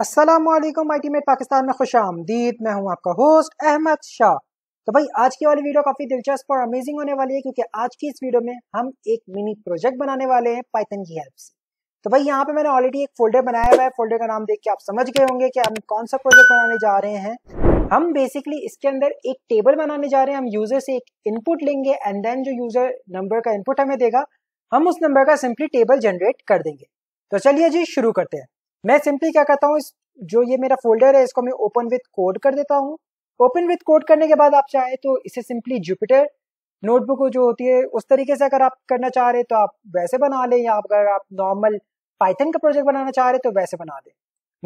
Aslam met Pakistan में खुश आमदीद मैं हूं आपका होस्ट अहमद शाह तो भाई आज की वाली वीडियो काफ़ी दिलचस्प और अमेजिंग होने वाली है क्योंकि आज की इस वीडियो में हम एक मिनी प्रोजेक्ट बनाने वाले हैं पाइथन की हेल्प से तो भाई यहाँ पे मैंने ऑलरेडी एक फोल्डर बनाया हुआ है फोल्डर का नाम देख के आप समझ गए होंगे कि हम कौन सा प्रोजेक्ट बनाने जा रहे हैं हम बेसिकली इसके अंदर एक टेबल बनाने जा रहे हैं हम यूजर से एक इनपुट लेंगे एंड देन जो यूजर नंबर का इनपुट हमें देगा हम उस नंबर का सिंपली टेबल जनरेट कर देंगे तो चलिए जी शुरू करते हैं मैं सिंपली क्या करता हूँ इस जो ये मेरा फोल्डर है इसको मैं ओपन विथ कोड कर देता हूँ ओपन विथ कोड करने के बाद आप चाहे तो इसे सिंपली जुपिटर नोटबुक जो होती है उस तरीके से अगर आप करना चाह रहे तो आप वैसे बना लें या अगर आप नॉर्मल पाइथन का प्रोजेक्ट बनाना चाह रहे तो वैसे बना दें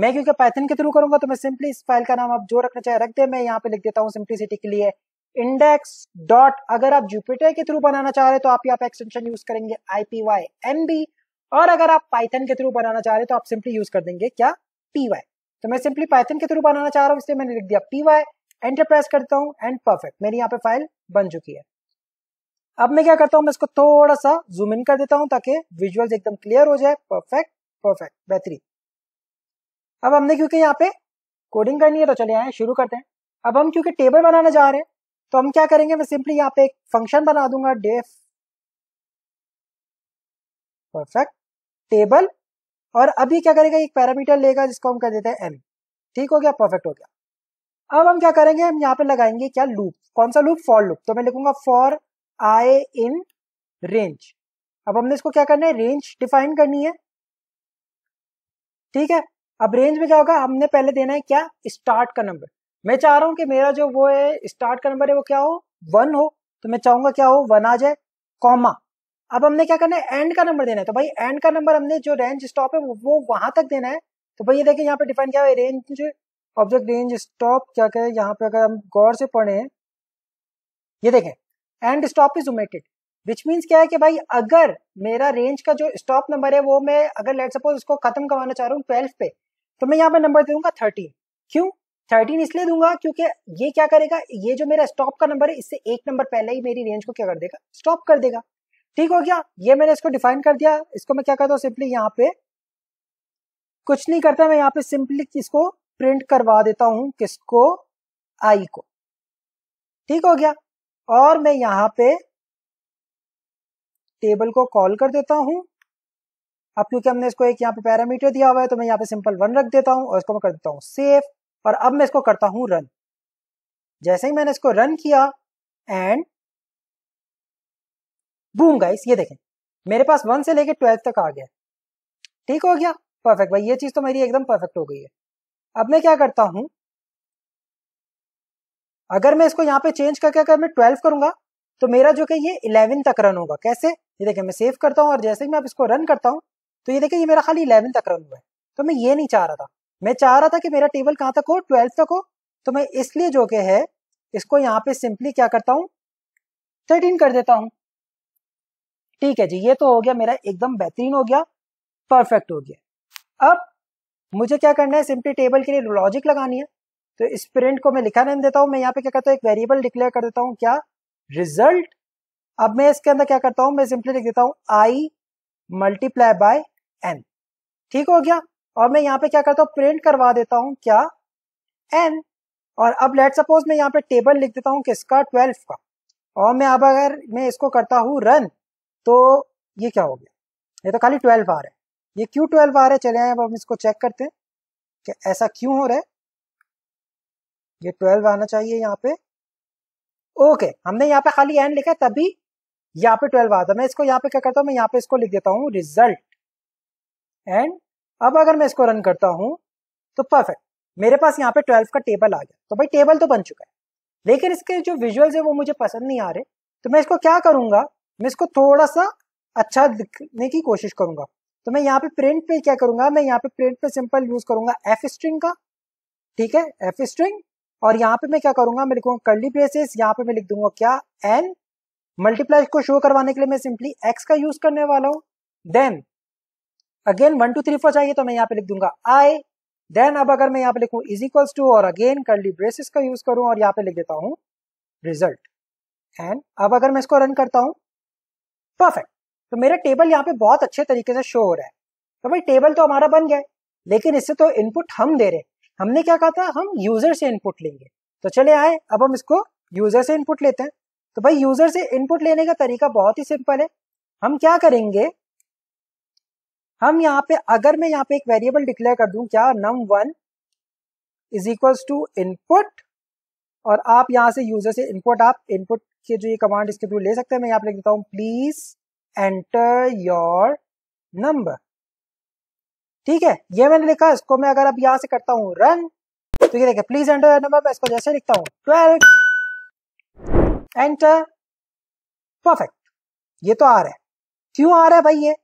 मैं क्योंकि पाइथन के थ्रू करूंगा तो मैं सिंपली इस फाइल का नाम आप जो रखना चाहे रख दे मैं यहाँ पे लिख देता हूँ सिंपलिसिटी के लिए इंडेक्स डॉट अगर आप जुपिटर के थ्रू बनाना चाह रहे तो आप यहाँ पे एक्सटेंशन यूज करेंगे I P Y N B और अगर आप पाइथन के थ्रू बनाना चाह रहे तो आप सिंपली यूज कर देंगे क्या पी वाई तो मैं सिंपली पाइथन के थ्रू बनाना चाह रहा हूँ इसलिए मैंने लिख दिया पी वाई एंटर प्रेस करता हूँ एंड परफेक्ट मेरी यहाँ पे फाइल बन चुकी है अब मैं क्या करता हूँ मैं इसको थोड़ा सा जूम इन कर देता हूँ ताकि विजुअल्स एकदम क्लियर हो जाए परफेक्ट परफेक्ट बेहतरीन अब हमने क्योंकि यहाँ पे कोडिंग करनी है तो चले आए शुरू करते हैं अब हम क्योंकि टेबल बनाना चाह रहे हैं तो हम क्या करेंगे मैं सिंपली यहाँ पे एक फंक्शन बना दूंगा डेफ परफेक्ट टेबल और अभी क्या करेगा एक पैरामीटर लेगा जिसको हम कह देते हैं एम ठीक हो गया परफेक्ट हो गया अब हम क्या करेंगे हम यहाँ पे लगाएंगे क्या लूप कौन सा लूप फॉर लूप तो मैं लिखूंगा फॉर आई इन रेंज अब हमने इसको क्या करना है रेंज डिफाइन करनी है ठीक है अब रेंज में क्या होगा हमने पहले देना है क्या स्टार्ट का नंबर मैं चाह रहा हूं कि मेरा जो वो है स्टार्ट का नंबर है वो क्या हो वन हो तो मैं चाहूंगा क्या हो वन आ जाए कॉमा अब हमने क्या करना है एंड का नंबर देना है तो भाई एंड का नंबर हमने जो रेंज स्टॉप है वो वहां तक देना है तो भाई ये देखिए यहाँ पे डिफाइन क्या है रेंज ऑब्जेक्ट रेंज स्टॉप क्या क्या है यहाँ पे अगर हम गौर से पढ़े ये देखें and stop is omitted which means क्या है कि भाई अगर मेरा रेंज का जो स्टॉप नंबर है वो मैं अगर लेट सपोज उसको खत्म करवाना चाह रहा हूँ ट्वेल्व पे तो मैं यहाँ पे नंबर दे दूंगा थर्टीन क्यों थर्टीन इसलिए दूंगा क्योंकि ये क्या करेगा ये जो मेरा स्टॉप का नंबर है इससे एक नंबर पहले ही मेरी रेंज को क्या कर देगा स्टॉप कर देगा ठीक हो गया ये मैंने इसको डिफाइन कर दिया इसको मैं क्या करता हूँ सिंपली यहाँ पे कुछ नहीं करता मैं यहाँ पे सिंपली इसको प्रिंट करवा देता हूं किसको आई को ठीक हो गया और मैं यहाँ पे टेबल को कॉल कर देता हूं अब क्योंकि हमने इसको एक यहाँ पे पैरामीटर दिया हुआ है तो मैं यहाँ पे सिंपल वन रख देता हूँ और इसको मैं कर देता हूँ सेफ और अब मैं इसको करता हूँ रन जैसे ही मैंने इसको रन किया एंड बूम गाइस ये देखें मेरे पास वन से लेके ट्वेल्थ तक आ गया ठीक हो गया परफेक्ट भाई ये चीज तो मेरी एकदम परफेक्ट हो गई है अब मैं क्या करता हूं अगर मैं इसको यहाँ पे चेंज करके अगर मैं ट्वेल्व करूंगा तो मेरा जो कि ये इलेवन तक रन होगा कैसे ये देखें मैं सेव करता हूँ और जैसे ही मैं अब इसको रन करता हूँ तो ये देखें ये मेरा खाली इलेवन तक रन हुआ है तो मैं ये नहीं चाह रहा था मैं चाह रहा था कि मेरा टेबल कहाँ तक हो ट्वेल्व तक हो तो मैं इसलिए जो कि है इसको यहाँ पे सिंपली क्या करता हूँ थर्टीन कर देता हूँ ठीक है जी ये तो हो गया मेरा एकदम बेहतरीन हो गया परफेक्ट हो गया अब मुझे क्या करना है सिंपली टेबल के लिए लॉजिक लगानी है तो इस प्रिंट को मैं लिखा नहीं देता हूँ मैं यहाँ पे क्या करता हूँ एक वेरिएबल डिक्लेयर कर देता हूँ क्या रिजल्ट अब मैं इसके अंदर क्या करता हूँ मैं सिंपली लिख देता हूँ आई मल्टीप्लाई बाय एन ठीक हो गया और मैं यहाँ पे क्या करता हूँ प्रिंट करवा देता हूँ क्या एन और अब लेट सपोज मैं यहाँ पे टेबल लिख देता हूँ किसका ट्वेल्व का और मैं अब अगर मैं इसको करता हूँ रन तो ये क्या हो गया ये तो खाली ट्वेल्व आर है ये क्यों ट्वेल्व आ रहा है चले आए अब हम इसको चेक करते हैं कि ऐसा क्यों हो रहा है ये ट्वेल्व आना चाहिए यहाँ पे ओके हमने यहाँ पे खाली एन लिखा है तभी यहाँ पे ट्वेल्व आता मैं इसको यहाँ पे क्या करता हूँ मैं यहाँ पे इसको लिख देता हूँ रिजल्ट एंड अब अगर मैं इसको रन करता हूँ तो परफेक्ट मेरे पास यहाँ पे ट्वेल्व का टेबल आ गया तो भाई टेबल तो बन चुका है लेकिन इसके जो विजुअल्स है वो मुझे पसंद नहीं आ रहे तो मैं इसको क्या करूंगा मैं इसको थोड़ा सा अच्छा लिखने की कोशिश करूंगा तो मैं यहाँ पे प्रिंट पे क्या करूंगा मैं यहाँ पे प्रिंट पे सिंपल यूज करूंगा एफ स्ट्रिंग का ठीक है एफ स्ट्रिंग और यहाँ पे मैं क्या करूंगा मैं लिखूंगा कर्ली ब्रेसेस यहाँ पे मैं लिख दूंगा क्या एन मल्टीप्लाई को शो करवाने के लिए मैं सिंपली एक्स का यूज करने वाला हूँ then again one two three four चाहिए तो मैं यहाँ पे लिख दूंगा आई देन अब अगर मैं यहाँ पे लिखूँ इज इक्वल्स टू और अगेन कर्ली ब्रेसेस का यूज करूँ और यहाँ पे लिख देता हूँ रिजल्ट एंड अब अगर मैं इसको रन करता हूँ परफेक्ट तो मेरा टेबल यहाँ पे बहुत अच्छे तरीके से शो हो रहा है तो भाई टेबल तो हमारा बन गया लेकिन इससे तो इनपुट हम दे रहे हमने क्या कहा था हम यूजर से इनपुट लेंगे तो चले आए अब हम इसको यूजर से इनपुट लेते हैं तो भाई यूजर से इनपुट लेने का तरीका बहुत ही सिंपल है हम क्या करेंगे हम यहाँ पे अगर मैं यहाँ पे एक वेरिएबल डिक्लेयर कर दूं क्या num one is equals to input और आप यहाँ से यूजर से इनपुट आप इनपुट कि जो ये कमांड इसके थ्रू ले सकते हैं मैं यहाँ पे लिख देता हूँ प्लीज एंटर योर नंबर ठीक है ये मैंने लिखा इसको मैं अगर अब यहाँ से करता हूँ रन तो ये देखिए प्लीज एंटर योर नंबर मैं इसको जैसे लिखता हूँ ट्वेल्व एंटर परफेक्ट ये तो आ रहा है क्यों आ रहा है भाई ये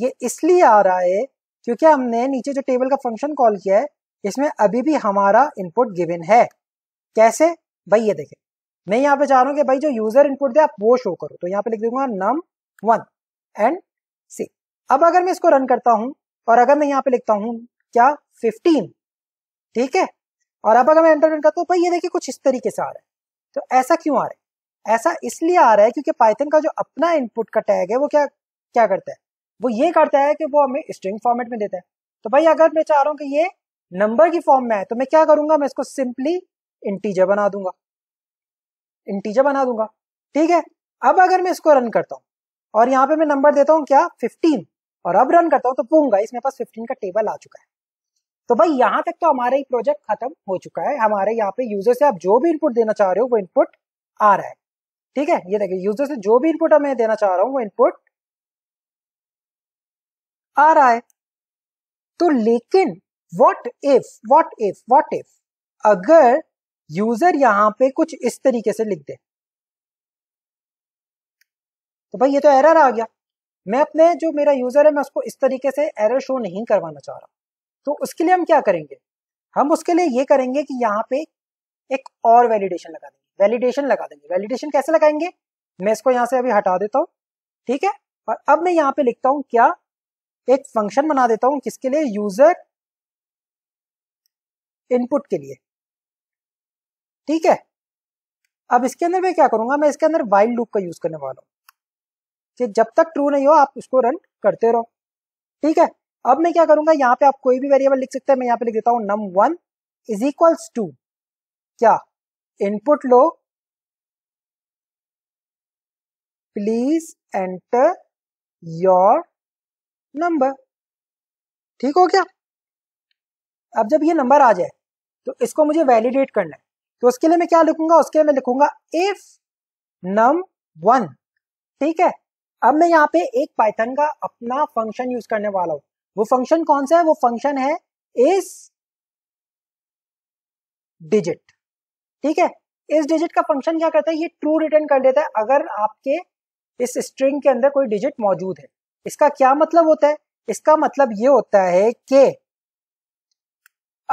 ये इसलिए आ रहा है क्योंकि हमने नीचे जो टेबल का फंक्शन कॉल किया है इसमें अभी भी हमारा इनपुट गिवन है कैसे भाई ये देखें मैं यहाँ पे चाह रहा हूँ कि भाई जो यूजर इनपुट दे आप वो शो करो तो यहाँ पे लिख दूंगा नम वन एंड सी अब अगर मैं इसको रन करता हूँ और अगर मैं यहाँ पे लिखता हूँ क्या फिफ्टीन ठीक है और अब अगर मैं एंटर करता हूँ तो भाई ये देखिए कुछ इस तरीके से आ रहा है तो ऐसा क्यों आ रहा है ऐसा इसलिए आ रहा है क्योंकि पाइथन का जो अपना इनपुट का टैग है वो क्या क्या करता है वो ये करता है कि वो हमें स्ट्रिंग फॉर्मेट में देता है तो भाई अगर मैं चाह रहा हूँ कि ये नंबर की फॉर्म में है तो मैं क्या करूंगा मैं इसको सिंपली इंटीजर बना दूंगा इंटीजर बना दूंगा ठीक है अब अगर मैं इसको रन करता हूँ और यहाँ पे मैं नंबर देता हूँ क्या फिफ्टीन और अब रन करता हूँ तो पूंगा इसमें पास फिफ्टीन का टेबल आ चुका है तो भाई यहाँ तक तो हमारा ही प्रोजेक्ट खत्म हो चुका है हमारे यहाँ पे यूजर से आप जो भी इनपुट देना चाह रहे हो वो इनपुट आ रहा है ठीक है ये देखिए यूजर से जो भी इनपुट मैं देना चाह रहा हूँ वो इनपुट आ रहा है तो लेकिन what if what if what if अगर यूजर यहां पे कुछ इस तरीके से लिख दे तो भाई ये तो एरर आ गया मैं अपने जो मेरा यूजर है मैं उसको इस तरीके से एरर शो नहीं करवाना चाह रहा तो उसके लिए हम क्या करेंगे हम उसके लिए ये करेंगे कि यहाँ पे एक और वैलिडेशन लगा देंगे वैलिडेशन लगा देंगे वैलिडेशन कैसे लगाएंगे मैं इसको यहाँ से अभी हटा देता हूँ ठीक है और अब मैं यहाँ पे लिखता हूँ क्या एक फंक्शन बना देता हूँ किसके लिए यूजर इनपुट के लिए ठीक है अब इसके अंदर मैं क्या करूंगा मैं इसके अंदर वाइल्ड लूप का यूज करने वाला हूँ कि जब तक ट्रू नहीं हो आप उसको रन करते रहो ठीक है अब मैं क्या करूंगा यहाँ पे आप कोई भी वेरिएबल लिख सकते हैं मैं यहाँ पे लिख देता हूँ num one is equals to क्या इनपुट लो प्लीज एंटर योर नंबर ठीक हो क्या अब जब ये नंबर आ जाए तो इसको मुझे वैलिडेट करना है तो उसके लिए मैं क्या लिखूंगा उसके लिए मैं लिखूंगा इफ नम वन ठीक है अब मैं यहाँ पे एक पाइथन का अपना फंक्शन यूज करने वाला हूं वो फंक्शन कौन सा है वो फंक्शन है इस डिजिट ठीक है इस डिजिट का फंक्शन क्या करता है ये ट्रू रिटर्न कर देता है अगर आपके इस स्ट्रिंग के अंदर कोई डिजिट मौजूद है इसका क्या मतलब होता है इसका मतलब ये होता है कि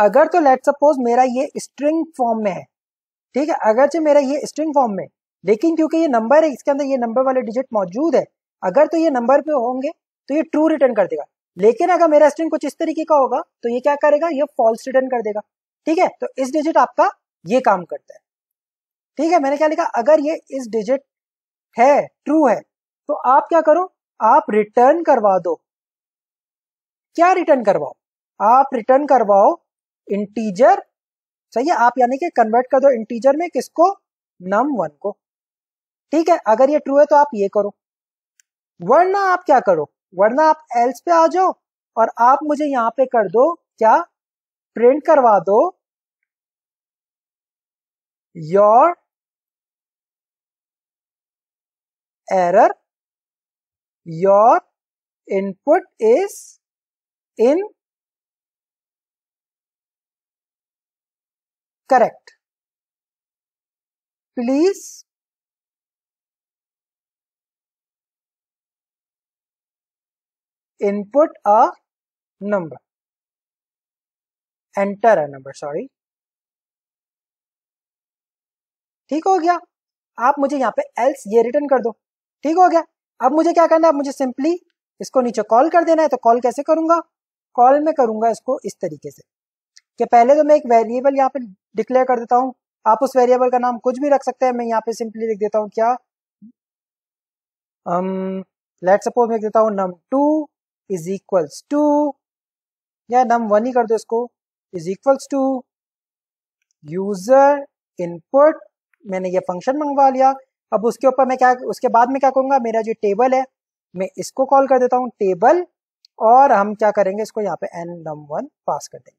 अगर तो लेट सपोज मेरा ये स्ट्रिंग फॉर्म में है ठीक है अगरचे मेरा ये स्ट्रिंग फॉर्म में लेकिन क्योंकि ये नंबर है इसके अंदर ये नंबर वाले डिजिट मौजूद है अगर तो ये नंबर पे होंगे तो ये ट्रू रिटर्न कर देगा लेकिन अगर मेरा स्ट्रिंग कुछ इस तरीके का होगा तो ये क्या करेगा ये फॉल्स रिटर्न कर देगा ठीक है तो इस डिजिट आपका ये काम करता है ठीक है मैंने क्या लिखा अगर ये इस डिजिट है ट्रू है तो आप क्या करो आप रिटर्न करवा दो क्या रिटर्न करवाओ आप रिटर्न करवाओ इंटीजर सही है आप यानी कि कन्वर्ट कर दो इंटीजर में किसको नम वन को ठीक है अगर ये ट्रू है तो आप ये करो वरना आप क्या करो वरना आप एल्स पे आ जाओ और आप मुझे यहां पे कर दो क्या प्रिंट करवा दो your error your input is in correct please input a number enter a number sorry ठीक हो गया आप मुझे यहाँ पे एल्स ये रिटर्न कर दो ठीक हो गया अब मुझे क्या करना है मुझे सिंपली इसको नीचे कॉल कर देना है तो कॉल कैसे करूंगा कॉल में करूंगा इसको इस तरीके से कि पहले तो मैं एक वेरिएबल यहाँ पे डिक्लेयर कर देता हूँ आप उस वेरिएबल का नाम कुछ भी रख सकते हैं मैं यहाँ पे सिंपली लिख देता हूँ क्या लेट सपोज मैं लिख देता हूँ num two is equals to या नम वन ही कर दो इसको is equals to user input मैंने ये फंक्शन मंगवा लिया अब उसके ऊपर मैं क्या उसके बाद में क्या करूंगा मेरा जो टेबल है मैं इसको कॉल कर देता हूँ टेबल और हम क्या करेंगे इसको यहाँ पे एन नम वन पास कर देंगे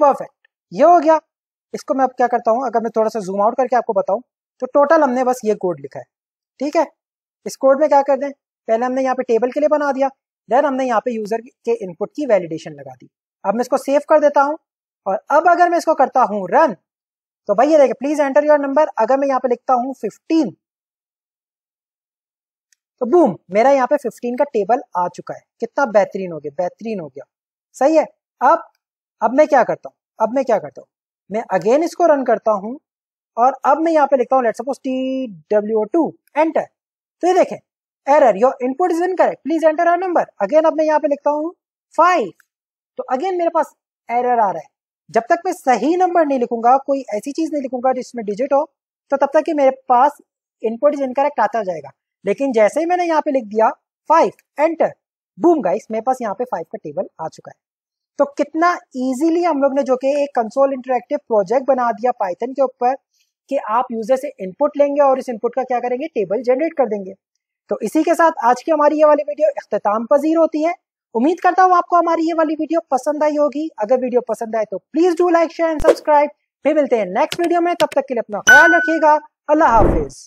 परफेक्ट ये हो गया इसको मैं अब क्या करता हूँ अगर मैं थोड़ा सा जूम आउट करके आपको बताऊँ तो टोटल हमने बस ये कोड लिखा है ठीक है इस कोड में क्या कर दें पहले हमने यहाँ पे टेबल के लिए बना दिया देन हमने यहाँ पे यूजर के इनपुट की वैलिडेशन लगा दी अब मैं इसको सेव कर देता हूँ और अब अगर मैं इसको करता हूँ रन तो भाई ये देखिए प्लीज एंटर योर नंबर अगर मैं यहाँ पे लिखता हूँ फिफ्टीन तो बूम मेरा यहाँ पे फिफ्टीन का टेबल आ चुका है कितना बेहतरीन हो गया बेहतरीन हो गया सही है अब अब मैं क्या करता हूँ अब मैं क्या करता हूँ मैं अगेन इसको रन करता हूँ और अब मैं यहाँ पे लिखता हूँ let suppose T W two enter तो ये देखें error your input is correct please enter are number again अब मैं यहाँ पे लिखता हूँ फाइव तो अगेन मेरे पास एरर आ रहा है जब तक मैं सही नंबर नहीं लिखूंगा कोई ऐसी चीज नहीं लिखूंगा जिसमें डिजिट हो तो तब तक कि मेरे पास इनपुट इज इनकरेक्ट आता जाएगा लेकिन जैसे ही मैंने यहाँ पे लिख दिया फाइव एंटर बूम गाइस मेरे पास यहाँ पे फाइव का टेबल आ चुका है तो कितना इजीली हम लोग ने जो कि एक कंसोल इंटरेक्टिव प्रोजेक्ट बना दिया पाइथन के ऊपर कि आप यूजर से इनपुट लेंगे और इस इनपुट का क्या करेंगे टेबल जनरेट कर देंगे तो इसी के साथ आज की हमारी ये वाली वीडियो अख्ताम पजीर होती है उम्मीद करता हूँ आपको हमारी ये वाली वीडियो पसंद आई होगी अगर वीडियो पसंद आए तो please do like share and subscribe फिर मिलते हैं नेक्स्ट वीडियो में तब तक के लिए अपना ख्याल रखिएगा अल्लाह हाफिज